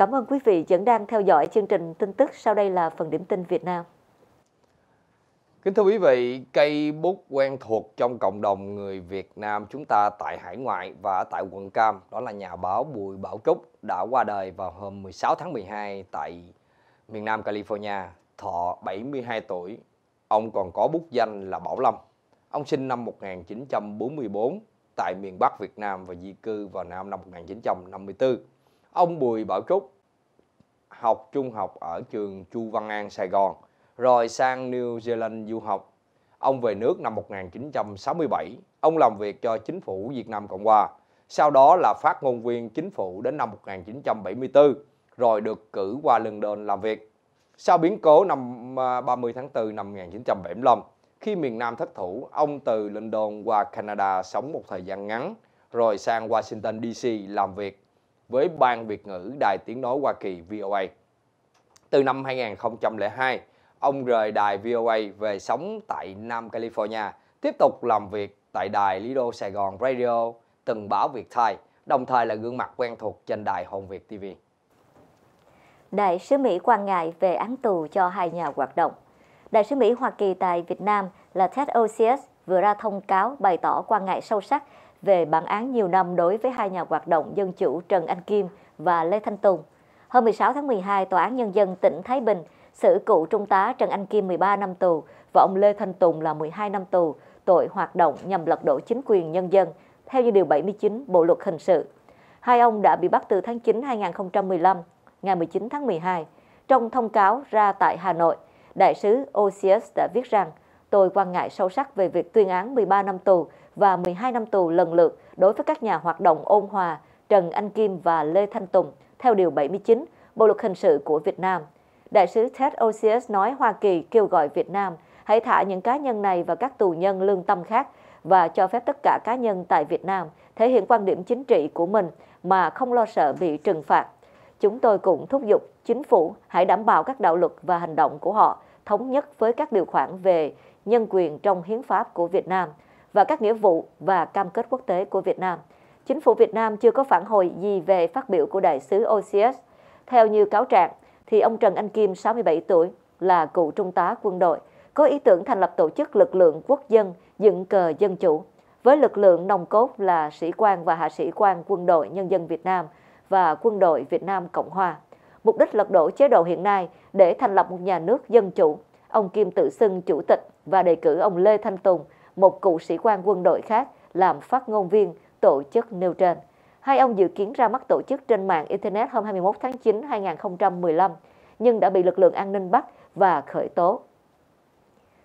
Cảm ơn quý vị vẫn đang theo dõi chương trình tin tức. Sau đây là phần điểm tin Việt Nam. Kính thưa quý vị, cây bút quen thuộc trong cộng đồng người Việt Nam chúng ta tại hải ngoại và tại quận Cam, đó là nhà báo Bùi Bảo Trúc đã qua đời vào hôm 16 tháng 12 tại miền Nam California, thọ 72 tuổi. Ông còn có bút danh là Bảo Lâm. Ông sinh năm 1944 tại miền Bắc Việt Nam và di cư vào năm 1954. Ông Bùi Bảo Trúc học trung học ở trường Chu Văn An, Sài Gòn, rồi sang New Zealand du học. Ông về nước năm 1967, ông làm việc cho chính phủ Việt Nam Cộng Hòa, sau đó là phát ngôn viên chính phủ đến năm 1974, rồi được cử qua London làm việc. Sau biến cố năm 30 à, tháng 4 năm 1975, khi miền Nam thất thủ, ông từ London qua Canada sống một thời gian ngắn, rồi sang Washington DC làm việc với Ban Việt ngữ Đài Tiếng Nói Hoa Kỳ VOA. Từ năm 2002, ông rời đài VOA về sống tại Nam California, tiếp tục làm việc tại đài Lido Sài Gòn Radio, từng báo Việt Thai, đồng thời là gương mặt quen thuộc trên đài Hồng Việt TV. Đại sứ Mỹ quan ngại về án tù cho hai nhà hoạt động. Đại sứ Mỹ Hoa Kỳ tại Việt Nam là Ted Osius vừa ra thông cáo bày tỏ quan ngại sâu sắc về bản án nhiều năm đối với hai nhà hoạt động dân chủ Trần Anh Kim và Lê Thanh Tùng. Hôm 16 tháng 12, Tòa án Nhân dân tỉnh Thái Bình xử cựu trung tá Trần Anh Kim 13 năm tù và ông Lê Thanh Tùng là 12 năm tù tội hoạt động nhằm lật đổ chính quyền nhân dân theo như Điều 79 Bộ Luật Hình sự. Hai ông đã bị bắt từ tháng 9 2015, ngày 19 tháng 12. Trong thông cáo ra tại Hà Nội, Đại sứ Osius đã viết rằng tôi quan ngại sâu sắc về việc tuyên án 13 năm tù và 12 năm tù lần lượt đối với các nhà hoạt động ôn hòa Trần Anh Kim và Lê Thanh Tùng theo Điều 79 Bộ Luật Hình sự của Việt Nam. Đại sứ Ted Osius nói Hoa Kỳ kêu gọi Việt Nam hãy thả những cá nhân này và các tù nhân lương tâm khác và cho phép tất cả cá nhân tại Việt Nam thể hiện quan điểm chính trị của mình mà không lo sợ bị trừng phạt. Chúng tôi cũng thúc giục chính phủ hãy đảm bảo các đạo luật và hành động của họ thống nhất với các điều khoản về nhân quyền trong hiến pháp của Việt Nam và các nghĩa vụ và cam kết quốc tế của Việt Nam. Chính phủ Việt Nam chưa có phản hồi gì về phát biểu của đại sứ OCS. Theo như cáo trạng, thì ông Trần Anh Kim, 67 tuổi, là cựu trung tá quân đội, có ý tưởng thành lập tổ chức lực lượng quốc dân dựng cờ dân chủ với lực lượng nòng cốt là sĩ quan và hạ sĩ quan quân đội nhân dân Việt Nam và quân đội Việt Nam Cộng Hòa. Mục đích lật đổ chế độ hiện nay để thành lập một nhà nước dân chủ. Ông Kim tự xưng chủ tịch và đề cử ông Lê Thanh Tùng, một cựu sĩ quan quân đội khác, làm phát ngôn viên tổ chức nêu trên. Hai ông dự kiến ra mắt tổ chức trên mạng Internet hôm 21 tháng 9 năm 2015, nhưng đã bị lực lượng an ninh bắt và khởi tố.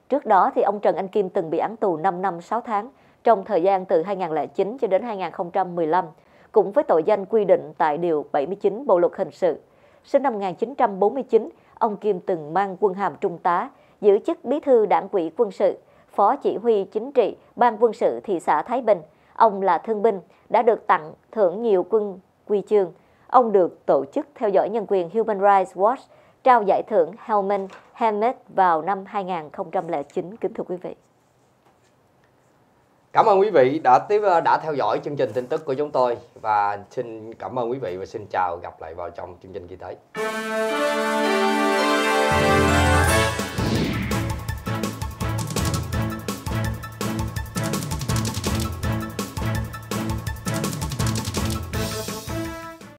Trước đó, thì ông Trần Anh Kim từng bị án tù 5 năm 6 tháng trong thời gian từ 2009 cho đến 2015, cũng với tội danh quy định tại Điều 79 Bộ Luật Hình sự. Sinh năm 1949, ông Kim từng mang quân hàm trung tá, giữ chức bí thư đảng ủy quân sự, phó chỉ huy chính trị ban quân sự thị xã Thái Bình. Ông là thương binh, đã được tặng thưởng nhiều quân quy chương. Ông được tổ chức theo dõi nhân quyền Human Rights Watch trao giải thưởng Helman Hammett vào năm 2009. Kính thưa quý vị. Cảm ơn quý vị đã tiếp đã theo dõi chương trình tin tức của chúng tôi và xin cảm ơn quý vị và xin chào gặp lại vào trong chương trình kỳ tới.